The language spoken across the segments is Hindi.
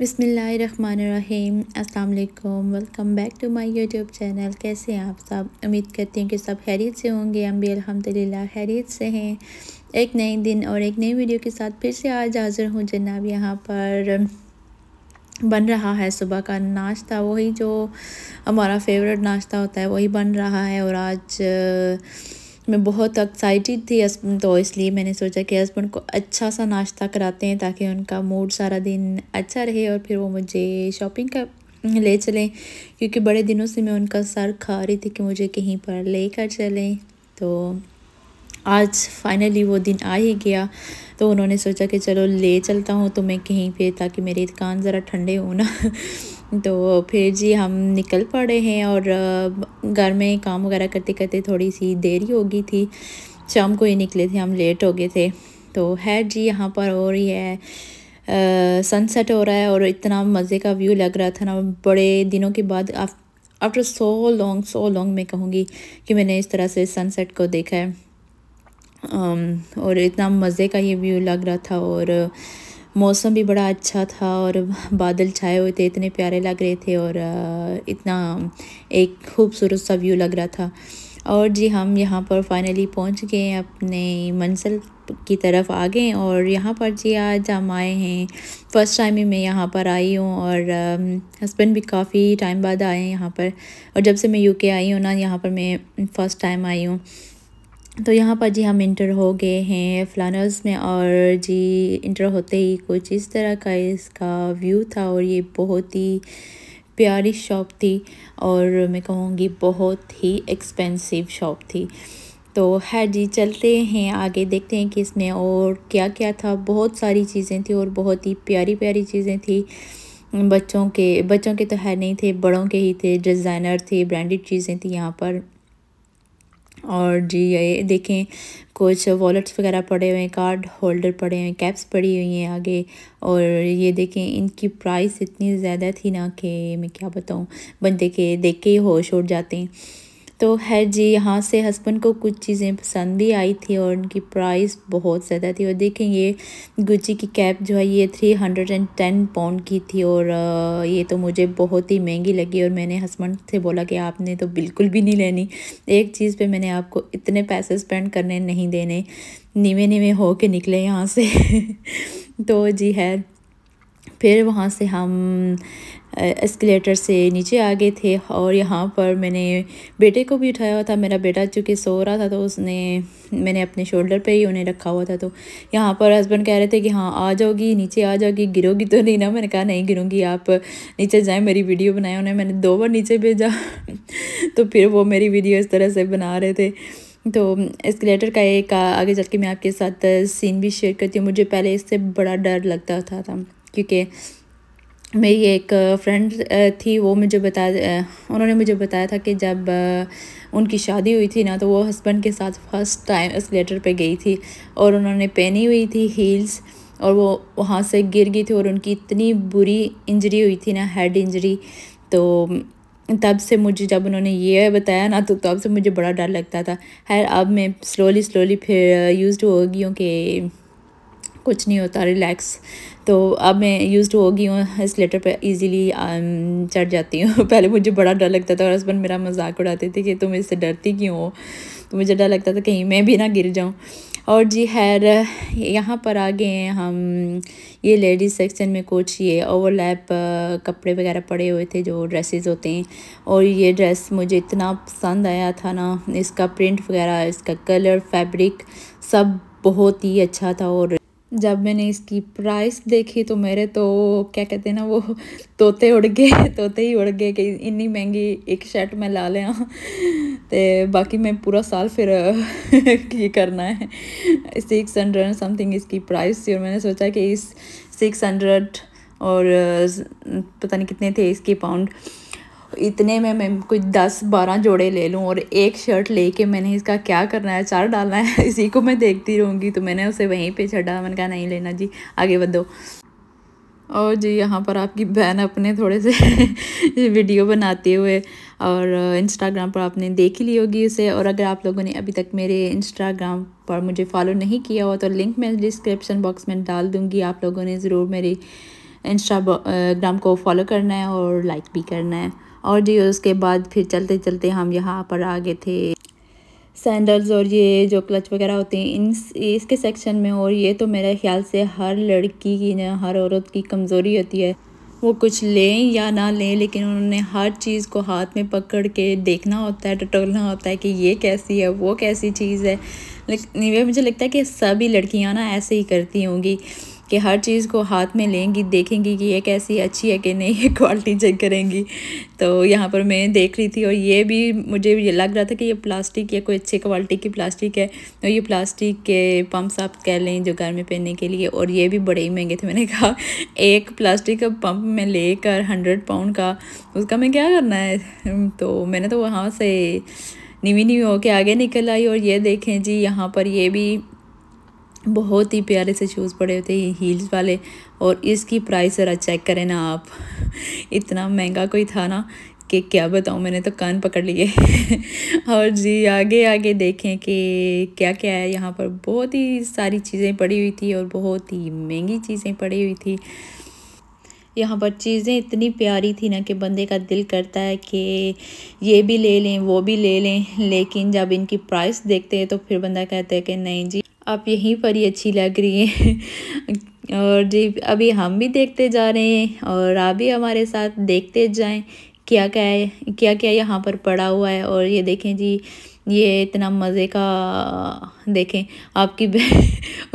बिसमीम् अल्लाम welcome back to my YouTube channel कैसे हैं आप सब उम्मीद करती हूँ कि सब हैरियत से होंगे हम भी अल्हम्दुलिल्लाह हैरियत से हैं एक नए दिन और एक नई वीडियो के साथ फिर से आज हाज़िर हूँ जनाब यहाँ पर बन रहा है सुबह का नाश्ता वही जो हमारा फेवरेट नाश्ता होता है वही बन रहा है और आज मैं बहुत एक्साइटेड थी तो इसलिए मैंने सोचा कि हस्बैंड को अच्छा सा नाश्ता कराते हैं ताकि उनका मूड सारा दिन अच्छा रहे और फिर वो मुझे शॉपिंग का ले चलें क्योंकि बड़े दिनों से मैं उनका सर खा रही थी कि मुझे कहीं पर लेकर चलें तो आज फाइनली वो दिन आ ही गया तो उन्होंने सोचा कि चलो ले चलता हूँ तुम्हें तो कहीं पे ताकि मेरे कान ज़रा ठंडे हो ना तो फिर जी हम निकल पड़े हैं और घर में काम वगैरह करते करते थोड़ी सी देरी हो गई थी शाम को ही निकले थे हम लेट हो गए थे तो है जी यहाँ पर हो रही है सनसेट हो रहा है और इतना मज़े का व्यू लग रहा था ना बड़े दिनों के बाद after so long so long मैं कहूँगी कि मैंने इस तरह से सनसेट को देखा है और इतना मज़े का ये व्यू लग रहा था और मौसम भी बड़ा अच्छा था और बादल छाए हुए थे इतने प्यारे लग रहे थे और इतना एक खूबसूरत सा व्यू लग रहा था और जी हम यहाँ पर फाइनली पहुँच गए अपने मंजिल की तरफ आ गए और यहाँ पर जी आज हम आए हैं फ़र्स्ट टाइम ही मैं यहाँ पर आई हूँ और हस्बैंड भी काफ़ी टाइम बाद आए हैं यहाँ पर और जब से मैं यूके आई हूँ ना यहाँ पर मैं फ़र्स्ट टाइम आई हूँ तो यहाँ पर जी हम इंटर हो गए हैं फ्लानर्स में और जी इंटर होते ही कुछ इस तरह का इसका व्यू था और ये बहुत ही प्यारी शॉप थी और मैं कहूँगी बहुत ही एक्सपेंसिव शॉप थी तो है जी चलते हैं आगे देखते हैं कि इसमें और क्या क्या था बहुत सारी चीज़ें थी और बहुत ही प्यारी प्यारी चीज़ें थी बच्चों के बच्चों के तो है नहीं थे बड़ों के ही थे डिज़ाइनर थे ब्रांडेड चीज़ें थी यहाँ पर और जी ये देखें कुछ वॉलेट्स वगैरह पड़े हुए हैं कार्ड होल्डर पड़े हुए हैं कैप्स पड़ी हुई हैं आगे और ये देखें इनकी प्राइस इतनी ज़्यादा थी ना कि मैं क्या बताऊँ बंदे के देख के ही होश उड़ जाते हैं तो है जी यहाँ से हस्बैंड को कुछ चीज़ें पसंद भी आई थी और उनकी प्राइस बहुत ज़्यादा थी और देखें ये गुची की कैप जो है ये three hundred and ten pound की थी और ये तो मुझे बहुत ही महंगी लगी और मैंने हस्बैंड से बोला कि आपने तो बिल्कुल भी नहीं लेनी एक चीज़ पे मैंने आपको इतने पैसे स्पेंड करने नहीं देने नीवे नीवे हो के निकले यहाँ से तो जी है फिर वहाँ से हम एस्केलेटर से नीचे आ गए थे और यहाँ पर मैंने बेटे को भी उठाया हुआ था मेरा बेटा चूँकि सो रहा था तो उसने मैंने अपने शोल्डर पे ही उन्हें रखा हुआ था तो यहाँ पर हस्बैंड कह रहे थे कि हाँ आ जाओगी नीचे आ जाओगी गिरोगी तो नहीं ना मैंने कहा नहीं गिरूँगी आप नीचे जाएँ मेरी वीडियो बनाए उन्हें मैंने दो बार नीचे भेजा तो फिर वो मेरी वीडियो इस तरह से बना रहे थे तो एस्केलेटर का एक आगे चल के मैं आपके साथ सीन भी शेयर करती हूँ मुझे पहले इससे बड़ा डर लगता था, था। क्योंकि मेरी एक फ्रेंड थी वो मुझे बता उन्होंने मुझे बताया था कि जब उनकी शादी हुई थी ना तो वो हस्बैंड के साथ फर्स्ट टाइम एस्केलेटर पे गई थी और उन्होंने पहनी हुई थी हील्स और वो वहाँ से गिर गई थी और उनकी इतनी बुरी इंजरी हुई थी ना हेड इंजरी तो तब से मुझे जब उन्होंने ये बताया ना तो तब से मुझे बड़ा डर लगता था खैर अब मैं स्लोली स्लोली फिर यूज हो गई हूँ कि कुछ नहीं होता रिलैक्स तो अब मैं यूज़ हो गई हूँ इस लेटर पर ईज़िली चढ़ जाती हूँ पहले मुझे बड़ा डर लगता था और हस्बैंड मेरा मजाक उड़ाते थे कि तुम इससे डरती क्यों हो तो मुझे डर लगता था कहीं मैं भी ना गिर जाऊँ और जी खैर यहाँ पर आ गए हैं हम ये लेडीज़ सेक्शन में कुछ ये ओवरलैप uh, कपड़े वगैरह पड़े हुए थे जो ड्रेसेस होते हैं और ये ड्रेस मुझे इतना पसंद आया था ना इसका प्रिंट वगैरह इसका कलर फैब्रिक सब बहुत ही अच्छा था और जब मैंने इसकी प्राइस देखी तो मेरे तो क्या कहते हैं ना वो तोते उड़ गए तोते ही उड़ गए कि इन्नी महंगी एक शर्ट मैं ला लें हाँ। तो बाकी मैं पूरा साल फिर की करना है सिक्स हंड्रेड समथिंग इसकी प्राइस थी और मैंने सोचा कि इस सिक्स हंड्रेड और पता नहीं कितने थे इसके पाउंड इतने में मैं कुछ दस बारह जोड़े ले लूँ और एक शर्ट लेके मैंने इसका क्या करना है चार डालना है इसी को मैं देखती रहूँगी तो मैंने उसे वहीं पे छड़ा मैंने कहा नहीं लेना जी आगे बढ़ो और जी यहाँ पर आपकी बहन अपने थोड़े से वीडियो बनाते हुए और इंस्टाग्राम पर आपने देख ली होगी उसे और अगर आप लोगों ने अभी तक मेरे इंस्टाग्राम पर मुझे फॉलो नहीं किया हो तो लिंक मैं डिस्क्रिप्शन बॉक्स में डाल दूँगी आप लोगों ने ज़रूर मेरी इंस्टाग्राम को फॉलो करना है और लाइक भी करना है और जी उसके बाद फिर चलते चलते हम यहाँ पर आ गए थे सैंडल्स और ये जो क्लच वगैरह होते हैं इन इसके सेक्शन में और ये तो मेरे ख्याल से हर लड़की की ना हर औरत की कमज़ोरी होती है वो कुछ लें या ना लें लेकिन उन्होंने हर चीज़ को हाथ में पकड़ के देखना होता है टटोलना होता है कि ये कैसी है वो कैसी चीज़ है लेकिन मुझे लगता है कि सभी लड़कियाँ ना ऐसे ही करती होंगी कि हर चीज़ को हाथ में लेंगी देखेंगी कि ये कैसी अच्छी है कि नहीं ये क्वालिटी चेक करेंगी तो यहाँ पर मैं देख रही थी और ये भी मुझे ये लग रहा था कि ये प्लास्टिक या कोई अच्छी क्वालिटी की प्लास्टिक है तो ये प्लास्टिक के पम्प्स आप कह लें जो घर में पहनने के लिए और ये भी बड़े ही महंगे थे मैंने कहा एक प्लास्टिक का पम्प में लेकर हंड्रेड पाउंड का उसका मैं क्या करना है हम्म, तो मैंने तो वहाँ से निवी नीवी होके आगे निकल आई और ये देखें जी यहाँ पर ये भी बहुत ही प्यारे से शूज़ पड़े होते हैं ये हील्स वाले और इसकी प्राइस ज़रा चेक करें ना आप इतना महंगा कोई था ना कि क्या बताऊँ मैंने तो कान पकड़ लिए और जी आगे आगे देखें कि क्या क्या है यहाँ पर बहुत ही सारी चीज़ें पड़ी हुई थी और बहुत ही महंगी चीज़ें पड़ी हुई थी यहाँ पर चीज़ें इतनी प्यारी थी ना कि बंदे का दिल करता है कि ये भी ले लें वो भी ले लें लेकिन जब इनकी प्राइस देखते हैं तो फिर बंदा कहता है कि नहीं जी आप यहीं पर ही अच्छी लग रही हैं और जी अभी हम भी देखते जा रहे हैं और आप भी हमारे साथ देखते जाएं क्या क्या है क्या क्या यहाँ पर पड़ा हुआ है और ये देखें जी ये इतना मज़े का देखें आपकी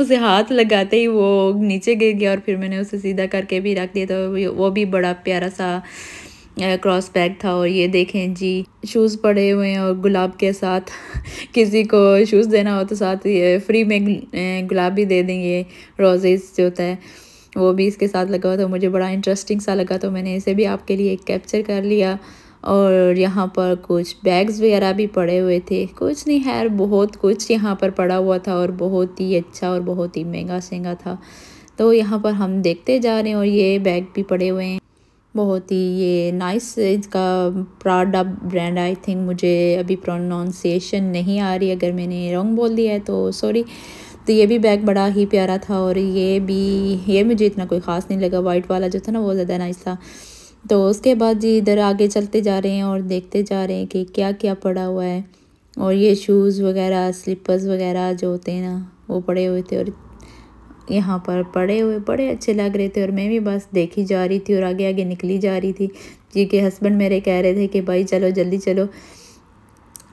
उसे हाथ लगाते ही वो नीचे गिर गया और फिर मैंने उसे सीधा करके भी रख दिया तो वो भी बड़ा प्यारा सा क्रॉस बैग था और ये देखें जी शूज़ पड़े हुए हैं और गुलाब के साथ किसी को शूज़ देना हो तो साथ ये फ्री में गुलाब भी दे देंगे रोजेज़ जो होता है वो भी इसके साथ लगा हुआ था मुझे बड़ा इंटरेस्टिंग सा लगा तो मैंने इसे भी आपके लिए कैप्चर कर लिया और यहाँ पर कुछ बैग्स वगैरह भी पड़े हुए थे कुछ नहीं है बहुत कुछ यहाँ पर पड़ा हुआ था और बहुत ही अच्छा और बहुत ही महंगा सेंगा था तो यहाँ पर हम देखते जा रहे हैं और ये बैग भी पड़े हुए हैं बहुत ही ये नाइस इसका प्राडा ब्रांड आई थिंक मुझे अभी प्रोनाउंसिएशन नहीं आ रही अगर मैंने रॉन्ग बोल दिया है तो सॉरी तो ये भी बैग बड़ा ही प्यारा था और ये भी ये मुझे इतना कोई ख़ास नहीं लगा वाइट वाला जो था ना वो ज़्यादा नाइस था तो उसके बाद जी इधर आगे चलते जा रहे हैं और देखते जा रहे हैं कि क्या क्या पड़ा हुआ है और ये शूज़ वगैरह स्लीपर्स वगैरह जो होते हैं ना वो पड़े हुए थे और यहाँ पर पड़े हुए बड़े अच्छे लग रहे थे और मैं भी बस देखी जा रही थी और आगे आगे निकली जा रही थी क्योंकि हस्बैंड मेरे कह रहे थे कि भाई चलो जल्दी चलो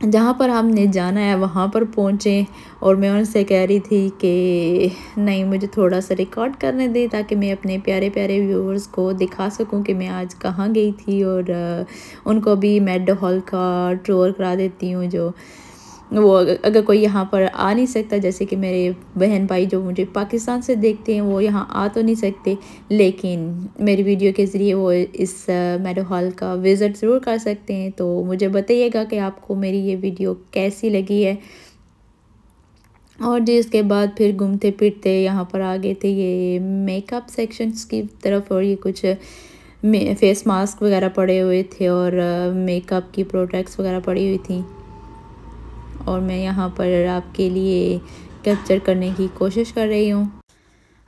जहाँ पर हमने जाना है वहाँ पर पहुँचे और मैं उनसे कह रही थी कि नहीं मुझे थोड़ा सा रिकॉर्ड करने दें ताकि मैं अपने प्यारे प्यारे व्यूअर्स को दिखा सकूं कि मैं आज कहाँ गई थी और उनको भी मेड हॉल का टूर करा देती हूँ जो वो अगर कोई यहाँ पर आ नहीं सकता जैसे कि मेरे बहन भाई जो मुझे पाकिस्तान से देखते हैं वो यहाँ आ तो नहीं सकते लेकिन मेरी वीडियो के ज़रिए वो इस मेडो हॉल का विज़िट ज़रूर कर सकते हैं तो मुझे बताइएगा कि आपको मेरी ये वीडियो कैसी लगी है और जी इसके बाद फिर घूमते फिरते यहाँ पर आ गए थे ये मेकअप सेक्शंस की तरफ और ये कुछ फेस मास्क वगैरह पड़े हुए थे और मेकअप की प्रोडक्ट्स वगैरह पड़ी हुई थी और मैं यहाँ पर आपके लिए कैप्चर करने की कोशिश कर रही हूँ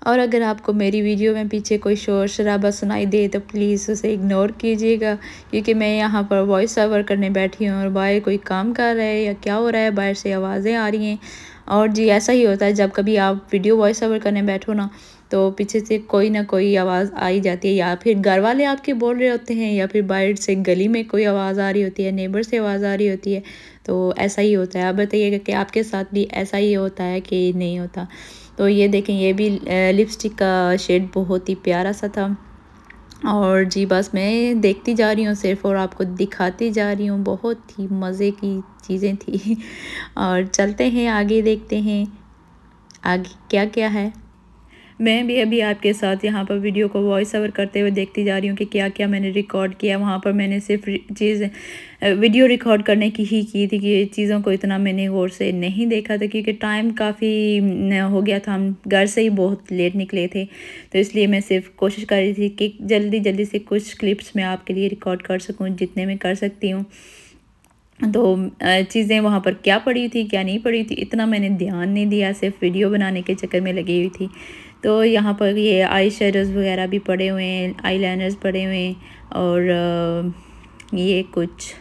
और अगर आपको मेरी वीडियो में पीछे कोई शोर शराबा सुनाई दे तो प्लीज़ उसे इग्नोर कीजिएगा क्योंकि मैं यहाँ पर वॉइस ओवर करने बैठी हूँ और बाहर कोई काम कर रहा है या क्या हो रहा है बाहर से आवाज़ें आ रही हैं और जी ऐसा ही होता है जब कभी आप वीडियो वॉइस ओवर करने बैठो ना तो पीछे से कोई ना कोई आवाज़ आई जाती है या फिर घर वाले आपके बोल रहे होते हैं या फिर बाहर से गली में कोई आवाज़ आ रही होती है नेबर से आवाज़ आ रही होती है तो ऐसा ही होता है आप बताइएगा कि आपके साथ भी ऐसा ही होता है कि नहीं होता तो ये देखें ये भी लिपस्टिक का शेड बहुत ही प्यारा सा था और जी बस मैं देखती जा रही हूँ सिर्फ और आपको दिखाती जा रही हूँ बहुत ही मज़े की चीज़ें थी और चलते हैं आगे देखते हैं आगे क्या क्या है मैं भी अभी आपके साथ यहाँ पर वीडियो को वॉइस ओवर करते हुए देखती जा रही हूँ कि क्या क्या मैंने रिकॉर्ड किया वहाँ पर मैंने सिर्फ चीज़ वीडियो रिकॉर्ड करने की ही की थी कि चीज़ों को इतना मैंने गौर से नहीं देखा था क्योंकि टाइम काफ़ी हो गया था हम घर से ही बहुत लेट निकले थे तो इसलिए मैं सिर्फ कोशिश कर रही थी कि जल्दी जल्दी से कुछ क्लिप्स मैं आपके लिए रिकॉर्ड कर सकूँ जितने में कर सकती हूँ तो चीज़ें वहाँ पर क्या पड़ी थी क्या नहीं पड़ी थी इतना मैंने ध्यान नहीं दिया सिर्फ वीडियो बनाने के चक्कर में लगी हुई थी तो यहाँ पर ये आई शेडोज़ वगैरह भी पड़े हुए हैं आई लाइनर्स पड़े हुए हैं और ये कुछ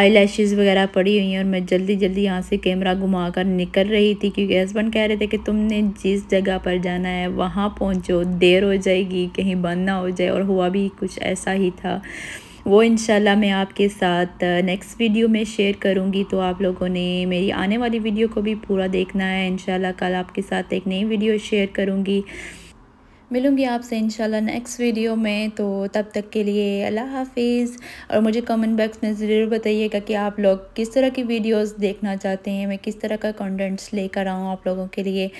आई लैशेज़ वगैरह पड़ी हुई हैं और मैं जल्दी जल्दी यहाँ से कैमरा घुमा कर निकल रही थी क्योंकि हस्बैंड कह रहे थे कि तुमने जिस जगह पर जाना है वहाँ पहुँचो देर हो जाएगी कहीं बंद ना हो जाए और हुआ भी कुछ ऐसा ही था वो इन मैं आपके साथ नेक्स्ट वीडियो में शेयर करूँगी तो आप लोगों ने मेरी आने वाली वीडियो को भी पूरा देखना है इन कल आपके साथ एक नई वीडियो शेयर करूँगी मिलूँगी आपसे इंशाल्लाह नेक्स्ट वीडियो में तो तब तक के लिए अल्लाह हाफिज़ और मुझे कमेंट बॉक्स में ज़रूर बताइएगा कि आप लोग किस तरह की वीडियोस देखना चाहते हैं मैं किस तरह का कंटेंट्स लेकर आऊँ आप लोगों के लिए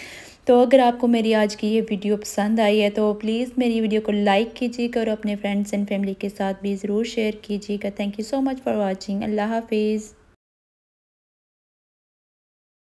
तो अगर आपको मेरी आज की ये वीडियो पसंद आई है तो प्लीज़ मेरी वीडियो को लाइक कीजिएगा और अपने फ्रेंड्स एंड फैमिली के साथ भी ज़रूर शेयर कीजिएगा thank you so much for watching अल्लाह हाफिज़